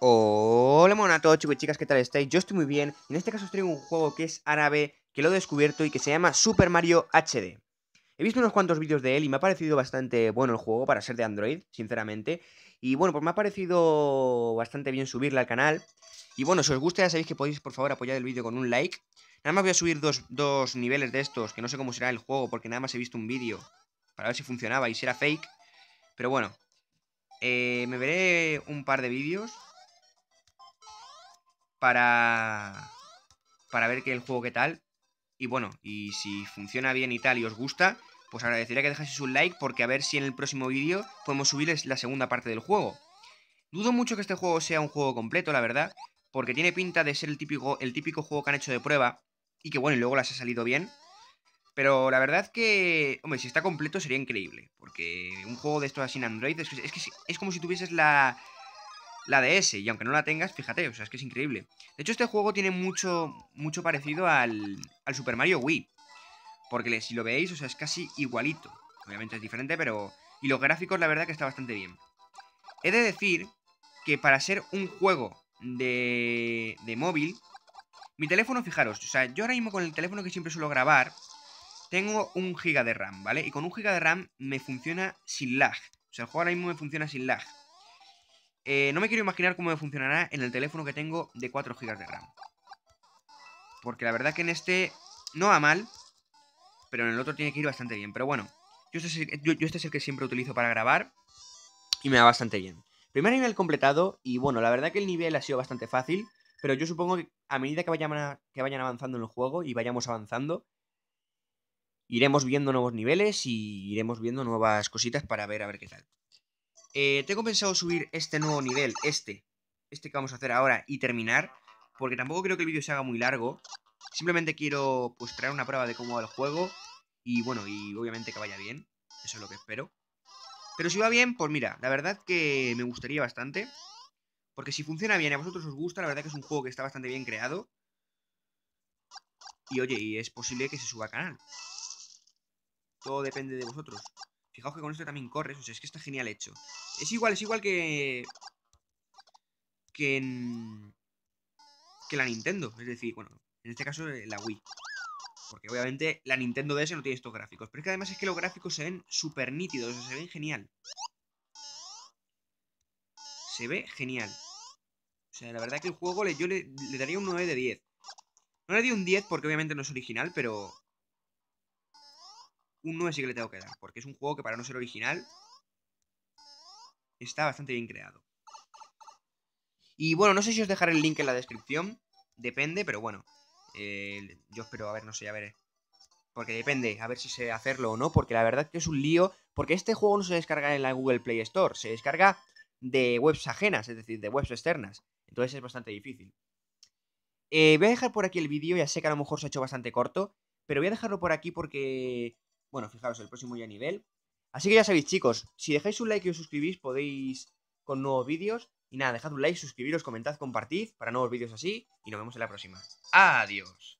Hola, monato a todos chicos y chicas, ¿qué tal estáis? Yo estoy muy bien, en este caso os traigo un juego que es árabe, que lo he descubierto y que se llama Super Mario HD. He visto unos cuantos vídeos de él y me ha parecido bastante bueno el juego para ser de Android, sinceramente. Y bueno, pues me ha parecido bastante bien subirle al canal. Y bueno, si os gusta ya sabéis que podéis por favor apoyar el vídeo con un like. Nada más voy a subir dos, niveles de estos, que no sé cómo será el juego porque nada más he visto un vídeo para ver si funcionaba y si era fake. Pero bueno, eh, me veré un par de vídeos para, para ver qué el juego qué tal. Y bueno, y si funciona bien y tal y os gusta, pues agradecería que dejaseis un like porque a ver si en el próximo vídeo podemos subirles la segunda parte del juego. Dudo mucho que este juego sea un juego completo, la verdad, porque tiene pinta de ser el típico, el típico juego que han hecho de prueba y que bueno, y luego las ha salido bien. Pero la verdad que, hombre, si está completo sería increíble, porque un juego de estos así en Android es, es como si tuvieses la, la ese, Y aunque no la tengas, fíjate, o sea, es que es increíble. De hecho, este juego tiene mucho, mucho parecido al, al Super Mario Wii. Porque si lo veis, o sea, es casi igualito. Obviamente es diferente, pero... Y los gráficos, la verdad, que está bastante bien. He de decir que para ser un juego de, de móvil... Mi teléfono, fijaros, o sea, yo ahora mismo con el teléfono que siempre suelo grabar... Tengo un giga de RAM, ¿vale? Y con un giga de RAM me funciona sin lag. O sea, el juego ahora mismo me funciona sin lag. Eh, no me quiero imaginar cómo me funcionará en el teléfono que tengo de 4 GB de RAM. Porque la verdad que en este no va mal, pero en el otro tiene que ir bastante bien. Pero bueno, yo este es el, que siempre utilizo para grabar y me va bastante bien. Primer nivel completado y bueno, la verdad que el nivel ha sido bastante fácil, pero yo supongo que a medida que vayan, que vayan avanzando en el juego y vayamos avanzando, iremos viendo nuevos niveles y iremos viendo nuevas cositas para ver a ver qué tal. Eh, tengo pensado subir este nuevo nivel, este. Este que vamos a hacer ahora y terminar. Porque tampoco creo que el vídeo se haga muy largo. Simplemente quiero pues traer una prueba de cómo va el juego. Y bueno, y obviamente que vaya bien. Eso es lo que espero. Pero si va bien, pues mira, la verdad que me gustaría bastante. Porque si funciona bien y a vosotros os gusta, la verdad que es un juego que está bastante bien creado. Y oye, y es posible que se suba a canal. Todo depende de vosotros. Fijaos que con esto también corres. O sea, es que está genial hecho. Es igual, es igual que... Que en... Que la Nintendo. Es decir, bueno, en este caso eh, la Wii. Porque obviamente la Nintendo DS no tiene estos gráficos. Pero es que además es que los gráficos se ven súper nítidos. O sea, se ven genial. Se ve genial. O sea, la verdad que el juego le, yo le daría un 9 de 10. No le di un 10 porque obviamente no es original, pero un 9 sí que le tengo que dar, porque es un juego que para no ser original está bastante bien creado. Y bueno, no sé si os dejaré el link en la descripción, depende, pero bueno, eh, yo espero, a ver, no sé, a ver, porque depende, a ver si sé hacerlo o no, porque la verdad que es un lío, porque este juego no se descarga en la Google Play Store, se descarga de webs ajenas, es decir, de webs externas, entonces es bastante difícil. Eh, voy a dejar por aquí el vídeo, ya sé que a lo mejor se ha hecho bastante corto, pero voy a dejarlo por aquí porque bueno, fijaros, el próximo ya nivel. Así que ya sabéis, chicos, si dejáis un like y os suscribís, podéis con nuevos vídeos. Y nada, dejad un like, suscribiros, comentad, compartid para nuevos vídeos así. Y nos vemos en la próxima. Adiós.